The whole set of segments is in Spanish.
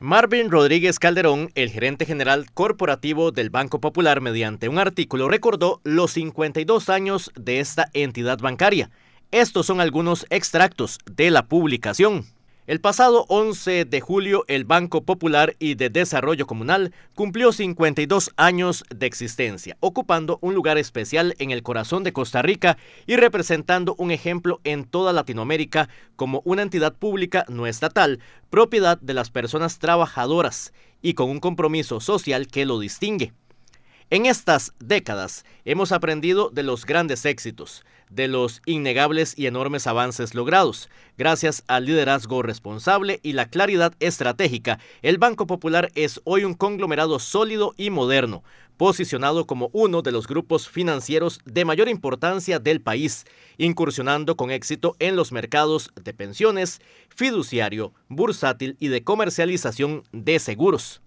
Marvin Rodríguez Calderón, el gerente general corporativo del Banco Popular, mediante un artículo recordó los 52 años de esta entidad bancaria. Estos son algunos extractos de la publicación. El pasado 11 de julio, el Banco Popular y de Desarrollo Comunal cumplió 52 años de existencia, ocupando un lugar especial en el corazón de Costa Rica y representando un ejemplo en toda Latinoamérica como una entidad pública no estatal, propiedad de las personas trabajadoras y con un compromiso social que lo distingue. En estas décadas hemos aprendido de los grandes éxitos, de los innegables y enormes avances logrados. Gracias al liderazgo responsable y la claridad estratégica, el Banco Popular es hoy un conglomerado sólido y moderno, posicionado como uno de los grupos financieros de mayor importancia del país, incursionando con éxito en los mercados de pensiones, fiduciario, bursátil y de comercialización de seguros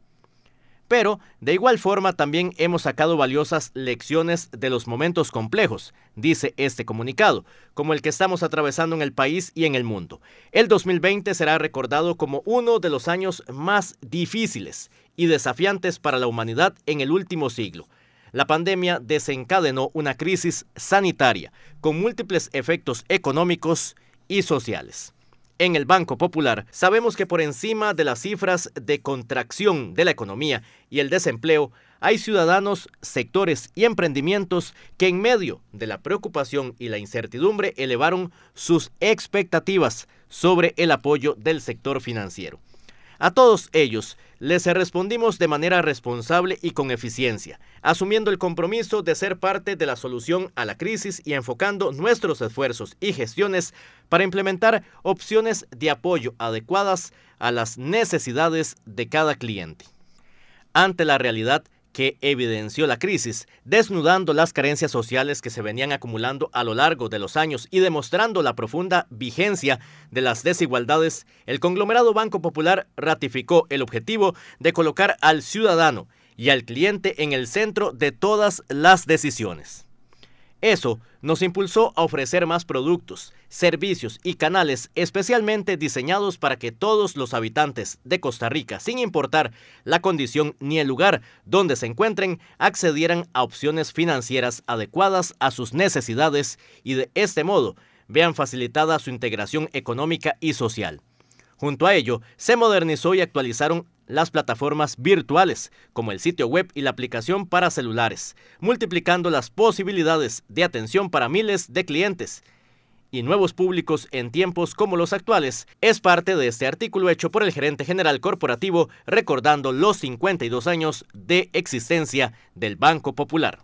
pero de igual forma también hemos sacado valiosas lecciones de los momentos complejos, dice este comunicado, como el que estamos atravesando en el país y en el mundo. El 2020 será recordado como uno de los años más difíciles y desafiantes para la humanidad en el último siglo. La pandemia desencadenó una crisis sanitaria con múltiples efectos económicos y sociales en el Banco Popular. Sabemos que por encima de las cifras de contracción de la economía y el desempleo, hay ciudadanos, sectores y emprendimientos que en medio de la preocupación y la incertidumbre elevaron sus expectativas sobre el apoyo del sector financiero. A todos ellos les respondimos de manera responsable y con eficiencia, asumiendo el compromiso de ser parte de la solución a la crisis y enfocando nuestros esfuerzos y gestiones para implementar opciones de apoyo adecuadas a las necesidades de cada cliente. Ante la realidad que evidenció la crisis, desnudando las carencias sociales que se venían acumulando a lo largo de los años y demostrando la profunda vigencia de las desigualdades, el conglomerado Banco Popular ratificó el objetivo de colocar al ciudadano y al cliente en el centro de todas las decisiones. Eso nos impulsó a ofrecer más productos, servicios y canales especialmente diseñados para que todos los habitantes de Costa Rica, sin importar la condición ni el lugar donde se encuentren, accedieran a opciones financieras adecuadas a sus necesidades y de este modo vean facilitada su integración económica y social. Junto a ello, se modernizó y actualizaron las plataformas virtuales, como el sitio web y la aplicación para celulares, multiplicando las posibilidades de atención para miles de clientes y nuevos públicos en tiempos como los actuales, es parte de este artículo hecho por el gerente general corporativo recordando los 52 años de existencia del Banco Popular.